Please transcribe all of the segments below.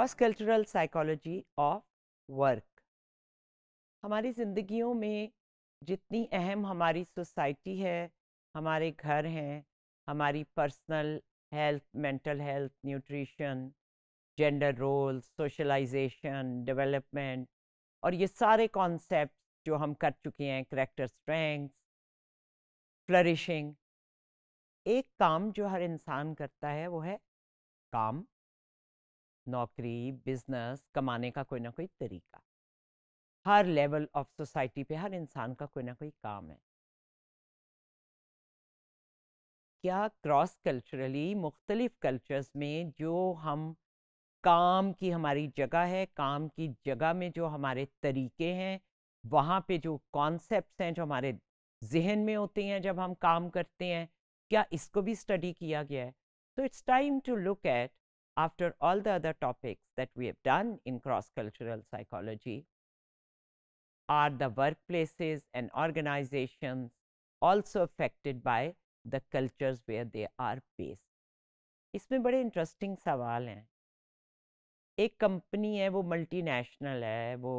Cross cultural psychology of work हमारी ज़िंदगियों में जितनी अहम हमारी सोसाइटी है हमारे घर हैं हमारी personal health mental health nutrition gender role socialization development और ये सारे कॉन्सेप्ट जो हम कर चुके हैं करेक्टर स्ट्रेंथ फ्लरिशिंग एक काम जो हर इंसान करता है वो है काम नौकरी बिजनेस कमाने का कोई ना कोई तरीका हर लेवल ऑफ सोसाइटी पे हर इंसान का कोई ना कोई काम है क्या क्रॉस कल्चरली मुख्तलिफ कल्चर्स में जो हम काम की हमारी जगह है काम की जगह में जो हमारे तरीके हैं वहाँ पे जो कॉन्सेप्ट्स हैं जो हमारे जहन में होते हैं जब हम काम करते हैं क्या इसको भी स्टडी किया गया है तो it's time to look at after all the other topics that we have done in cross-cultural psychology are the workplaces and organizations also affected by the cultures where they are based. isme bade interesting sawal hain ek company hai wo multinational hai wo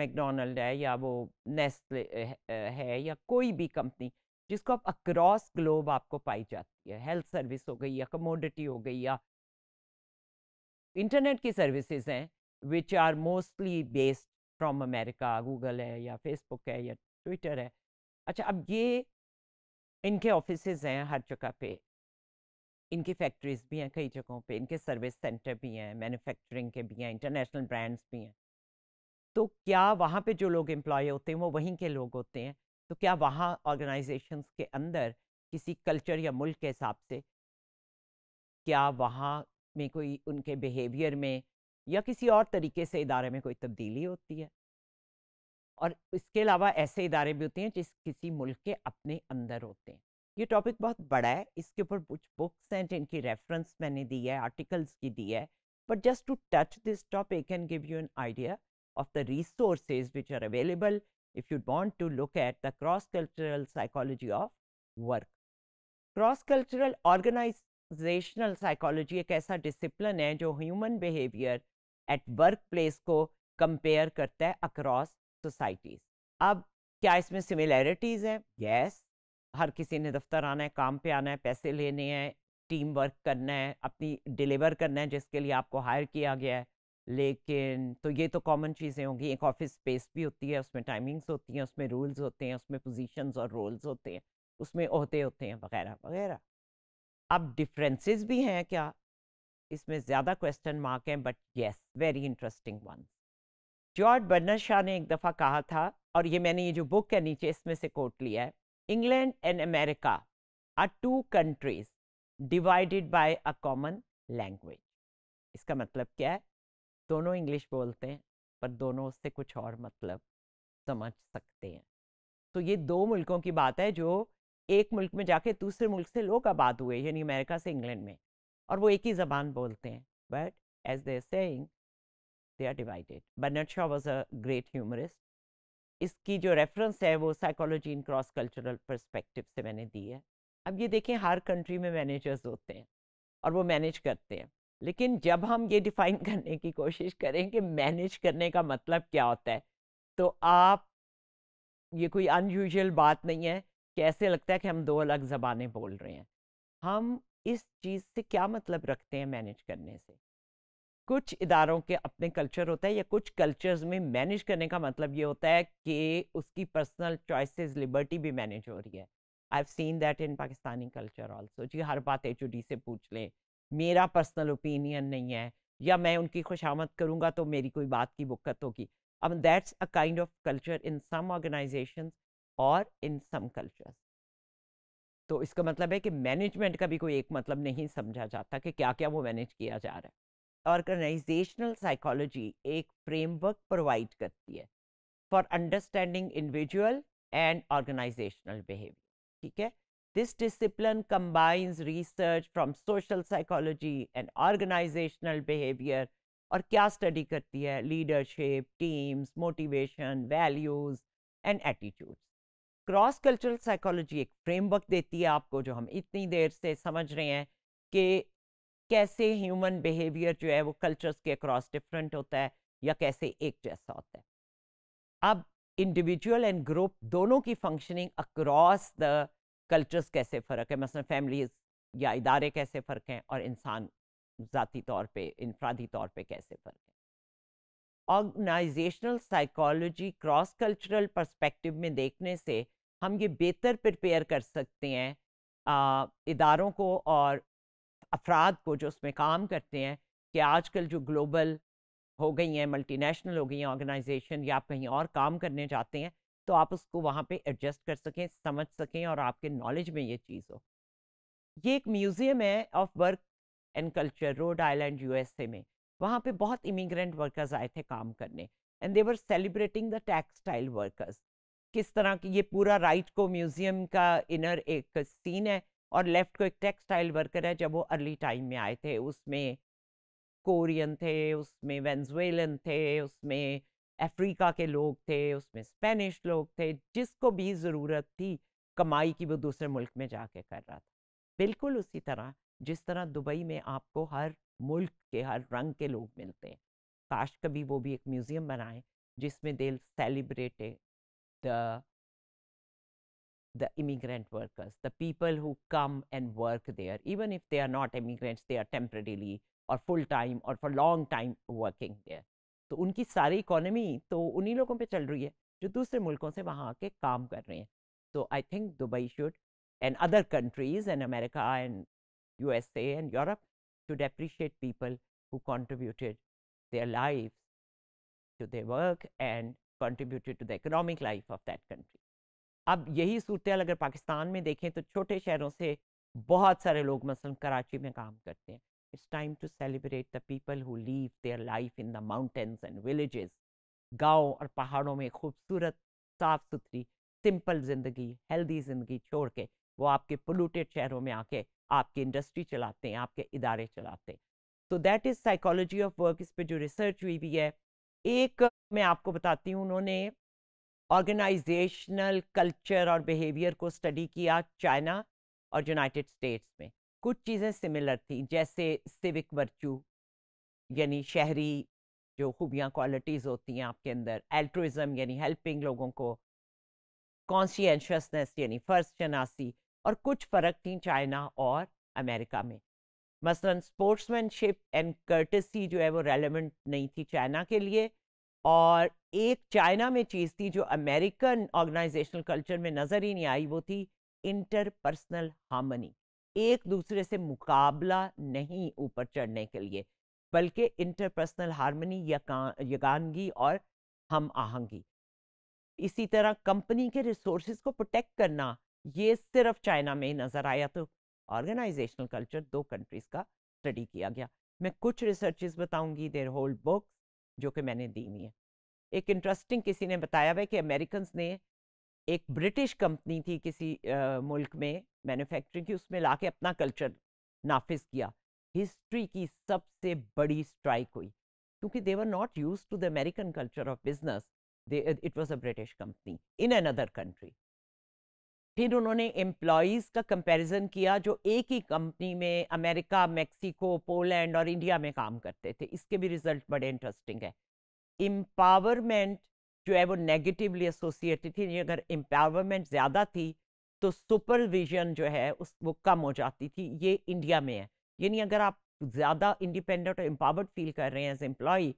mcdonald hai ya wo nestle hai ya koi bhi company जिसको आप across globe आपको पाई जाती है health service हो गई या commodity हो गई या इंटरनेट की सर्विसेज हैं which are mostly based from America Google है या फेसबुक है या ट्विटर है अच्छा अब ये इनके ऑफिस हैं हर जगह पे इनकी फैक्ट्रीज भी हैं कई जगहों पे इनके सर्विस सेंटर भी हैं मैन्युफैक्चरिंग के भी हैं इंटरनेशनल ब्रांड्स भी हैं तो क्या वहाँ पे जो लोग एम्प्लॉय होते हैं वो वहीं के लोग होते हैं तो क्या वहाँ ऑर्गेनाइजेशन के अंदर किसी कल्चर या मुल्क के हिसाब से क्या वहाँ में कोई उनके बिहेवियर में या किसी और तरीके से इदारे में कोई तब्दीली होती है और इसके अलावा ऐसे इदारे भी होते हैं जिस किसी मुल्क के अपने अंदर होते हैं ये टॉपिक बहुत बड़ा है इसके ऊपर कुछ बुक्स हैं जिनकी रेफरेंस मैंने दी है आर्टिकल्स की दी है but just to touch this topic can give you an idea of the resources which are available if you want to look at the cross cultural psychology of work cross cultural organize organizational psychology एक ऐसा discipline है जो human behaviour at work place को compare करता है across societies अब क्या इसमें सिमिलैरिटीज हैं यस yes. हर किसी ने दफ्तर आना है काम पे आना है पैसे लेने हैं टीम वर्क करना है अपनी डिलीवर करना है जिसके लिए आपको हायर किया गया है लेकिन तो ये तो कॉमन चीज़ें होंगी एक ऑफिस स्पेस भी होती है उसमें टाइमिंग्स होती हैं उसमें रूल्स होते हैं उसमें पोजीशंस और रोल्स होते हैं उसमें अहदे होते हैं वगैरह वगैरह अब डिफरेंसेस भी हैं क्या इसमें ज़्यादा क्वेश्चन मार्क हैं but yes very interesting one George Bernard Shaw ने एक दफ़ा कहा था और ये मैंने ये जो बुक है नीचे इसमें से कोट लिया है England and America are two countries divided by a common language इसका मतलब क्या है दोनों इंग्लिश बोलते हैं पर दोनों उससे कुछ और मतलब समझ सकते हैं तो ये दो मुल्कों की बात है जो एक मुल्क में जाके दूसरे मुल्क से लोग आबाद हुए यानी अमेरिका से इंग्लैंड में और वो एक ही जबान बोलते हैं but as they saying they are divided Bernard Shaw was a great humorist इसकी जो रेफरेंस है वो psychology in cross cultural perspective से मैंने दी है अब ये देखें हर कंट्री में मैनेजर्स होते हैं और वो मैनेज करते हैं लेकिन जब हम ये डिफाइन करने की कोशिश करें कि मैनेज करने का मतलब क्या होता है तो आप ये कोई अनयूजल बात नहीं है कैसे लगता है कि हम दो अलग ज़बानें बोल रहे हैं हम इस चीज़ से क्या मतलब रखते हैं मैनेज करने से कुछ इदारों के अपने कल्चर होता है या कुछ कल्चर्स में मैनेज करने का मतलब ये होता है कि उसकी पर्सनल चॉइसेस लिबर्टी भी मैनेज हो रही है I have seen that in Pakistani culture also जी हर बात एच से पूछ लें मेरा पर्सनल ओपिनियन नहीं है या मैं उनकी खुशामद करूँगा तो मेरी कोई बात की बुक्कत होगी अब that's a kind of culture in some organization और इन सम कल्चर्स तो इसका मतलब है कि मैनेजमेंट का भी कोई एक मतलब नहीं समझा जाता कि क्या क्या वो मैनेज किया जा रहा है ऑर्गेनाइजेशनल साइकोलॉजी एक फ्रेमवर्क प्रोवाइड करती है for understanding individual and organizational behaviour ठीक है this discipline combines research from social psychology and organizational behaviour और क्या स्टडी करती है leadership teams motivation values and attitudes cross cultural psychology एक फ्रेमवर्क देती है आपको जो हम इतनी देर से समझ रहे हैं कि कैसे ह्यूमन बिहेवियर जो है वो कल्चर्स के अक्रॉस डिफरेंट होता है या कैसे एक जैसा होता है अब इंडिविजुअल एंड ग्रुप दोनों की फंक्शनिंग अक्रॉस द कल्चर्स कैसे फ़र्क है मसलन फैमिलीज या इदारे कैसे फ़र्क हैं और इंसान ज़ाती तौर पे इनफरादी तौर पे कैसे फ़र्क है organizational psychology cross cultural perspective में देखने से हम ये बेहतर प्रिपेयर कर सकते हैं इदारों को और अफराद को जो उसमें काम करते हैं कि आजकल जो ग्लोबल हो गई हैं मल्टीनेशनल हो गई हैं ऑर्गेनाइजेशन या आप कहीं और काम करने जाते हैं तो आप उसको वहाँ पे एडजस्ट कर सकें समझ सकें और आपके नॉलेज में ये चीज़ हो ये एक म्यूज़ियम है of work and culture Rhode Island USA में वहाँ पे बहुत इमिग्रेंट वर्कर्स आए थे काम करने and they were celebrating the textile workers किस तरह की ये पूरा राइट को म्यूजियम का इनर एक सीन है और लेफ्ट को एक टेक्सटाइल वर्कर है जब वो अर्ली टाइम में आए थे उसमें कोरियन थे उसमें वेंजुएलन थे उसमें अफ्रीका के लोग थे उसमें स्पेनिश लोग थे जिसको भी ज़रूरत थी कमाई की वो दूसरे मुल्क में जाके कर रहा था बिल्कुल उसी तरह जिस तरह दुबई में आपको हर मुल्क के हर रंग के लोग मिलते हैं काश कभी वो भी एक म्यूज़ियम बनाएं जिसमें दिल celebrate the the immigrant workers, the people who come and work there, even if they are not immigrants, they are temporarily और फुल टाइम और for long time working there तो उनकी सारी इकोनॉमी तो उन्हीं लोगों पे चल रही है जो दूसरे मुल्कों से वहाँ आके काम कर रहे हैं so I think Dubai should and other countries and America and U S A and Europe should appreciate people who contributed their life to their work and contributed to the economic life of that country अब यही सूरत अगर पाकिस्तान में देखें तो छोटे शहरों से बहुत सारे लोग मसलन कराची में काम करते हैं it's time to celebrate the people who live their life in the mountains and villages गाँव और पहाड़ों में खूबसूरत साफ सुथरी सिंपल ज़िंदगी हेल्दी ज़िंदगी छोड़ के वो आपके पोलूटेड शहरों में आके आपकी इंडस्ट्री चलाते हैं आपके इदारे चलाते हैं तो that is psychology of work इस पर जो रिसर्च हुई भी है एक मैं आपको बताती हूँ उन्होंने ऑर्गेनाइजेशनल कल्चर और बिहेवियर को स्टडी किया चाइना और यूनाइटेड स्टेट्स में कुछ चीज़ें सिमिलर थी जैसे सिविक वर्चू यानी शहरी जो खूबियाँ क्वालिटीज़ होती हैं आपके अंदर एल्ट्रिज़म यानी हेल्पिंग लोगों को कॉन्शियशनेस यानी फर्स्ट शनासी और कुछ फ़र्क थी चाइना और अमेरिका में मसलन स्पोर्ट्समैनशिप एंड कर्टेसी जो है वो रेलिवेंट नहीं थी चाइना के लिए और एक चाइना में चीज़ थी जो अमेरिकन ऑर्गेनाइजेशनल कल्चर में नज़र ही नहीं आई वो थी इंटरपर्सनल हार्मनी एक दूसरे से मुकाबला नहीं ऊपर चढ़ने के लिए बल्कि इंटरपर्सनल हारमनी यगानगी और हम आहंगी इसी तरह कंपनी के रिसोर्स को प्रोटेक्ट करना ये सिर्फ चाइना में नज़र आया तो ऑर्गेनाइजेशनल कल्चर दो कंट्रीज का स्टडी किया गया मैं कुछ रिसर्चेस बताऊंगी देर होल्ड बुक्स जो कि मैंने दी हुई है एक इंटरेस्टिंग किसी ने बताया हुआ कि अमेरिकन ने एक ब्रिटिश कंपनी थी किसी आ, मुल्क में मैन्युफैक्चरिंग की उसमें ला के अपना कल्चर नाफिज किया हिस्ट्री की सबसे बड़ी स्ट्राइक हुई क्योंकि they were not used to the American culture of business it was a British company in another country फिर उन्होंने एम्प्लॉयज़ का कंपैरिजन किया जो एक ही कंपनी में अमेरिका मेक्सिको पोलैंड और इंडिया में काम करते थे इसके भी रिजल्ट बड़े इंटरेस्टिंग है एम्पावरमेंट जो है वो नेगेटिवली एसोसिएटेड थी अगर एम्पावरमेंट ज़्यादा थी तो सुपरविजन जो है उस वो कम हो जाती थी ये इंडिया में है यानी अगर आप ज़्यादा इंडिपेंडेंट और एम्पावर्ड फील कर रहे हैं एज एम्प्लॉय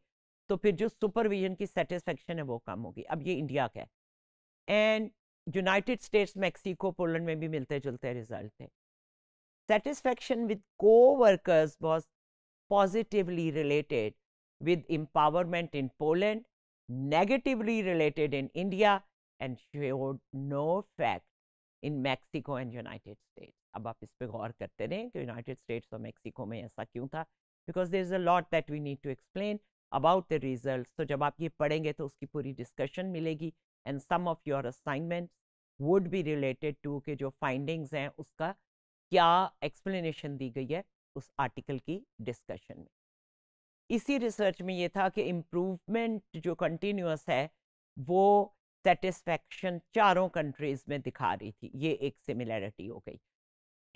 तो फिर जो सुपरविजन की सेटिस्फेक्शन है वो कम होगी अब ये इंडिया का है and United States Mexico Poland में भी मिलते जुलते रिजल्ट थे satisfaction with coworkers was positively related with empowerment in Poland negatively related in India and showed no fact in Mexico and United States अब आप इस पर गौर करते रहें कि यूनाइटेड स्टेट्स और मैक्सिको में ऐसा क्यों था because there is a lot that we need to explain about the result तो जब आप ये पढ़ेंगे तो उसकी पूरी डिस्कशन मिलेगी and some of your assignment would be related to के जो फाइंडिंग्स हैं उसका क्या एक्सप्लेनेशन दी गई है उस आर्टिकल की डिस्कशन में इसी रिसर्च में ये था कि इम्प्रूवमेंट जो कंटिन्यूस है वो सेटिस्फैक्शन चारों कंट्रीज में दिखा रही थी ये एक सिमिलैरिटी हो गई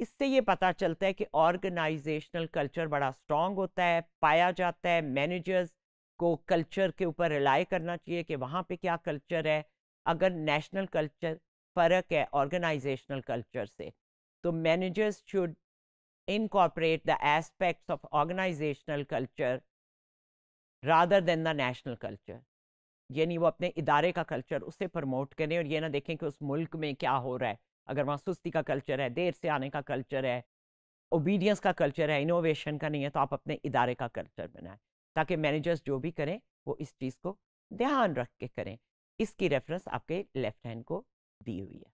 इससे ये पता चलता है कि ऑर्गेनाइजेशनल कल्चर बड़ा स्ट्रांग होता है पाया जाता है मैनेजर्स को कल्चर के ऊपर रिलाई करना चाहिए कि वहाँ पे क्या कल्चर है अगर नेशनल कल्चर फ़र्क है ऑर्गेनाइजेशनल कल्चर से तो managers should incorporate the aspects of organizational culture rather than the national culture यानी वो अपने इदारे का कल्चर उसे प्रमोट करें और ये ना देखें कि उस मुल्क में क्या हो रहा है अगर वहाँ सुस्ती का कल्चर है देर से आने का कल्चर है ओबीडियंस का कल्चर है इनोवेशन का नहीं है तो आप अपने इदारे का कल्चर बनाएं ताकि मैनेजर्स जो भी करें वो इस चीज़ को ध्यान रख के करें इसकी रेफरेंस आपके लेफ्ट हैंड को दी हुई है